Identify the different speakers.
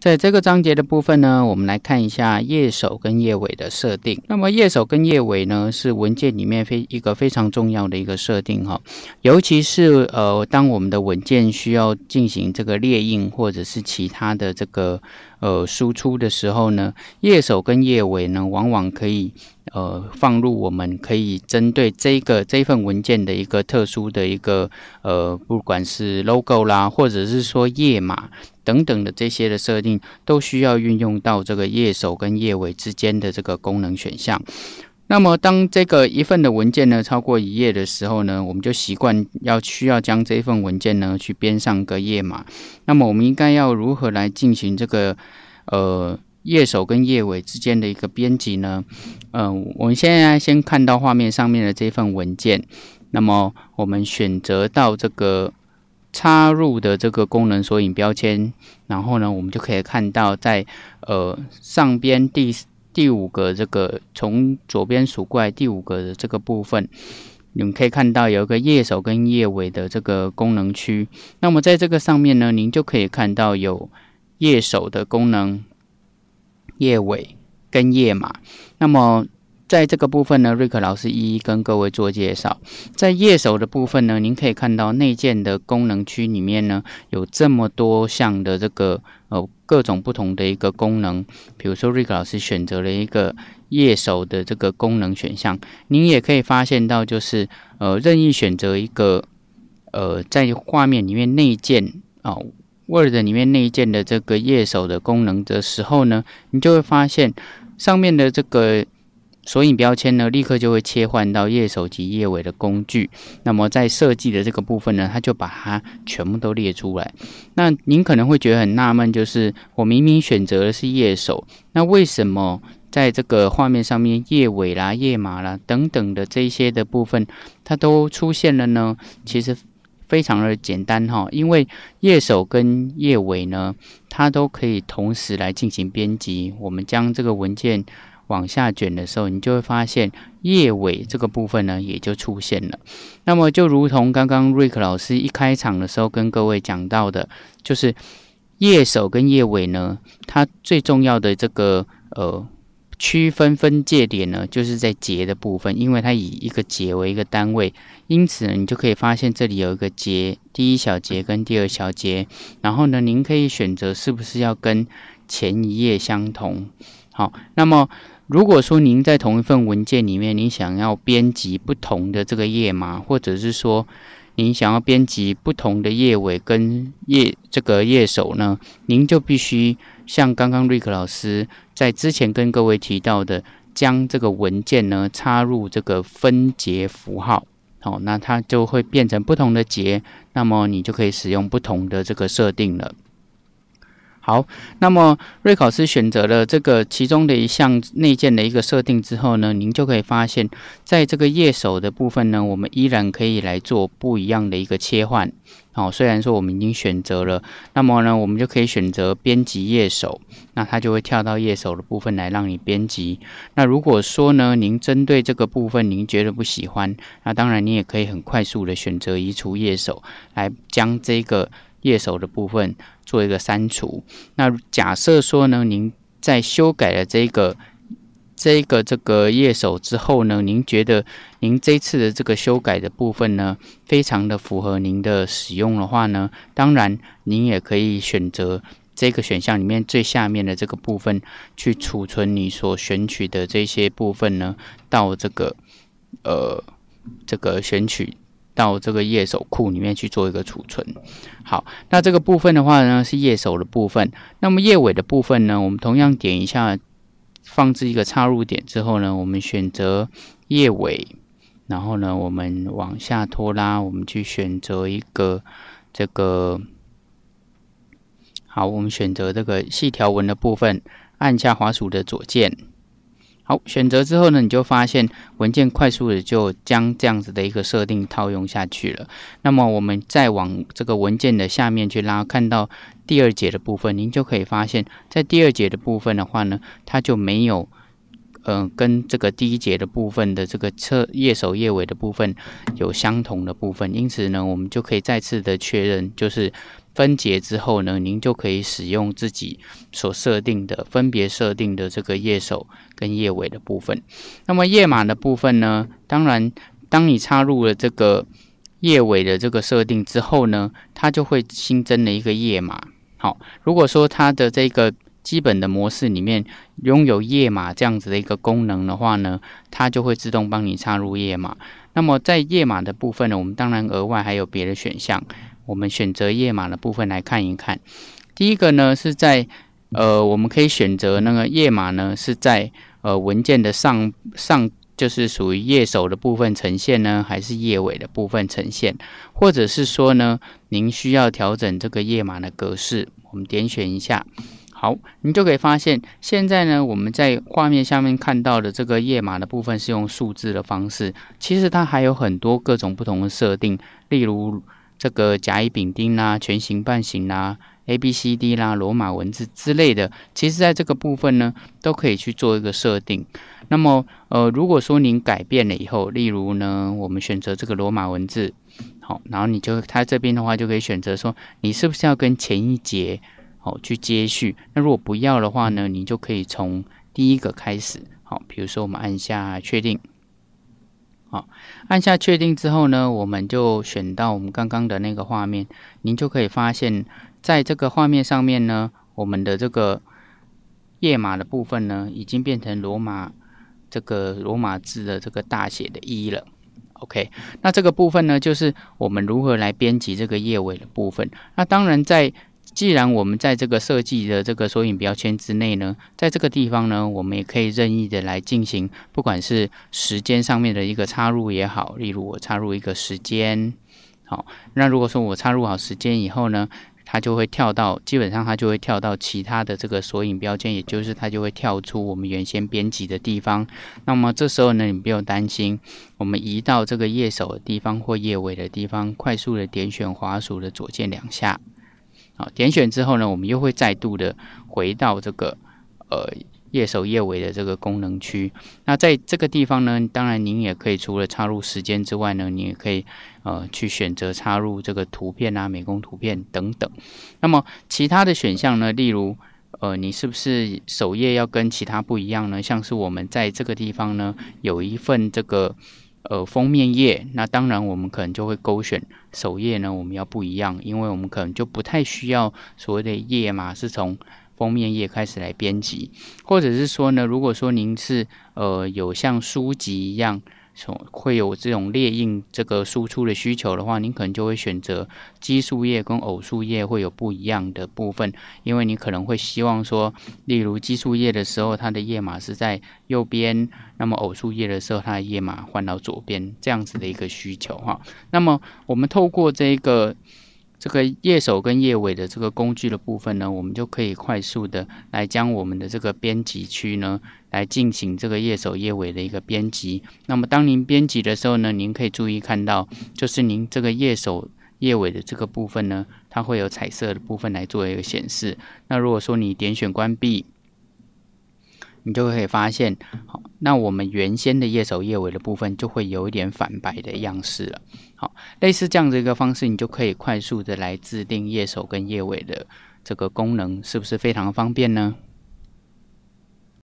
Speaker 1: 在这个章节的部分呢，我们来看一下页首跟页尾的设定。那么页首跟页尾呢，是文件里面非一个非常重要的一个设定哈。尤其是呃，当我们的文件需要进行这个列印或者是其他的这个呃输出的时候呢，页首跟页尾呢，往往可以呃放入我们可以针对这个这份文件的一个特殊的一个呃，不管是 logo 啦，或者是说页码。等等的这些的设定，都需要运用到这个页首跟页尾之间的这个功能选项。那么，当这个一份的文件呢超过一页的时候呢，我们就习惯要需要将这份文件呢去编上个页码。那么，我们应该要如何来进行这个呃页首跟页尾之间的一个编辑呢？嗯，我们现在先看到画面上面的这份文件，那么我们选择到这个。插入的这个功能索引标签，然后呢，我们就可以看到在呃上边第第五个这个从左边数过来第五个的这个部分，你们可以看到有一个页首跟页尾的这个功能区。那么在这个上面呢，您就可以看到有页首的功能、页尾跟页码。那么在这个部分呢，瑞克老师一一跟各位做介绍。在页首的部分呢，您可以看到内建的功能区里面呢，有这么多项的这个呃各种不同的一个功能。比如说瑞克老师选择了一个页首的这个功能选项，您也可以发现到，就是呃任意选择一个呃在画面里面内建啊 Word 里面内建的这个页首的功能的时候呢，你就会发现上面的这个。索引标签呢，立刻就会切换到页首及页尾的工具。那么在设计的这个部分呢，它就把它全部都列出来。那您可能会觉得很纳闷，就是我明明选择的是页首，那为什么在这个画面上面页尾啦、页码啦等等的这一些的部分，它都出现了呢？其实非常的简单哈，因为页首跟页尾呢，它都可以同时来进行编辑。我们将这个文件。往下卷的时候，你就会发现叶尾这个部分呢也就出现了。那么就如同刚刚瑞克老师一开场的时候跟各位讲到的，就是叶首跟叶尾呢，它最重要的这个呃区分分界点呢，就是在节的部分，因为它以一个节为一个单位，因此呢，你就可以发现这里有一个节，第一小节跟第二小节。然后呢，您可以选择是不是要跟前一页相同。好，那么。如果说您在同一份文件里面，您想要编辑不同的这个页码，或者是说您想要编辑不同的页尾跟页这个页首呢，您就必须像刚刚瑞克老师在之前跟各位提到的，将这个文件呢插入这个分节符号，好，那它就会变成不同的节，那么你就可以使用不同的这个设定了。好，那么瑞考斯选择了这个其中的一项内建的一个设定之后呢，您就可以发现，在这个页首的部分呢，我们依然可以来做不一样的一个切换。好，虽然说我们已经选择了，那么呢，我们就可以选择编辑页首，那它就会跳到页首的部分来让你编辑。那如果说呢，您针对这个部分您觉得不喜欢，那当然你也可以很快速的选择移除页首，来将这个。页首的部分做一个删除。那假设说呢，您在修改了这个、这个、这个页首之后呢，您觉得您这次的这个修改的部分呢，非常的符合您的使用的话呢，当然您也可以选择这个选项里面最下面的这个部分去储存你所选取的这些部分呢，到这个呃这个选取。到这个页首库里面去做一个储存。好，那这个部分的话呢是页首的部分。那么页尾的部分呢，我们同样点一下，放置一个插入点之后呢，我们选择页尾，然后呢我们往下拖拉，我们去选择一个这个。好，我们选择这个细条纹的部分，按下滑鼠的左键。好，选择之后呢，你就发现文件快速的就将这样子的一个设定套用下去了。那么我们再往这个文件的下面去拉，看到第二节的部分，您就可以发现，在第二节的部分的话呢，它就没有，呃，跟这个第一节的部分的这个侧页首页尾的部分有相同的部分。因此呢，我们就可以再次的确认，就是。分解之后呢，您就可以使用自己所设定的分别设定的这个页首跟页尾的部分。那么页码的部分呢？当然，当你插入了这个页尾的这个设定之后呢，它就会新增了一个页码。好，如果说它的这个基本的模式里面拥有页码这样子的一个功能的话呢，它就会自动帮你插入页码。那么在页码的部分呢，我们当然额外还有别的选项。我们选择页码的部分来看一看。第一个呢，是在呃，我们可以选择那个页码呢，是在呃文件的上上，就是属于页首的部分呈现呢，还是页尾的部分呈现，或者是说呢，您需要调整这个页码的格式，我们点选一下。好，你就可以发现，现在呢，我们在画面下面看到的这个页码的部分是用数字的方式，其实它还有很多各种不同的设定，例如。这个甲乙丙丁啦，全形半形啦，A B C D 啦，罗马文字之类的，其实在这个部分呢，都可以去做一个设定。那么，呃，如果说您改变了以后，例如呢，我们选择这个罗马文字，好，然后你就它这边的话，就可以选择说，你是不是要跟前一节，好，去接续。那如果不要的话呢，你就可以从第一个开始，好，比如说我们按下确定。好，按下确定之后呢，我们就选到我们刚刚的那个画面，您就可以发现，在这个画面上面呢，我们的这个页码的部分呢，已经变成罗马这个罗马字的这个大写的一了。OK，那这个部分呢，就是我们如何来编辑这个页尾的部分。那当然在。既然我们在这个设计的这个索引标签之内呢，在这个地方呢，我们也可以任意的来进行，不管是时间上面的一个插入也好，例如我插入一个时间，好，那如果说我插入好时间以后呢，它就会跳到，基本上它就会跳到其他的这个索引标签，也就是它就会跳出我们原先编辑的地方。那么这时候呢，你不用担心，我们移到这个页首地方或页尾的地方，快速的点选滑鼠的左键两下。啊，点选之后呢，我们又会再度的回到这个呃页首页尾的这个功能区。那在这个地方呢，当然您也可以除了插入时间之外呢，你也可以呃去选择插入这个图片啊、美工图片等等。那么其他的选项呢，例如呃你是不是首页要跟其他不一样呢？像是我们在这个地方呢，有一份这个。呃，封面页，那当然我们可能就会勾选首页呢，我们要不一样，因为我们可能就不太需要所谓的页码是从封面页开始来编辑，或者是说呢，如果说您是呃有像书籍一样。从会有这种列印这个输出的需求的话，您可能就会选择奇数页跟偶数页会有不一样的部分，因为你可能会希望说，例如奇数页的时候，它的页码是在右边，那么偶数页的时候，它的页码换到左边，这样子的一个需求哈。那么我们透过这个。这个页首跟页尾的这个工具的部分呢，我们就可以快速的来将我们的这个编辑区呢来进行这个页首页尾的一个编辑。那么当您编辑的时候呢，您可以注意看到，就是您这个页首页尾的这个部分呢，它会有彩色的部分来做一个显示。那如果说你点选关闭，你就可以发现，好。那我们原先的页首页尾的部分就会有一点反白的样式了。好，类似这样子一个方式，你就可以快速的来制定页首跟页尾的这个功能，是不是非常方便呢？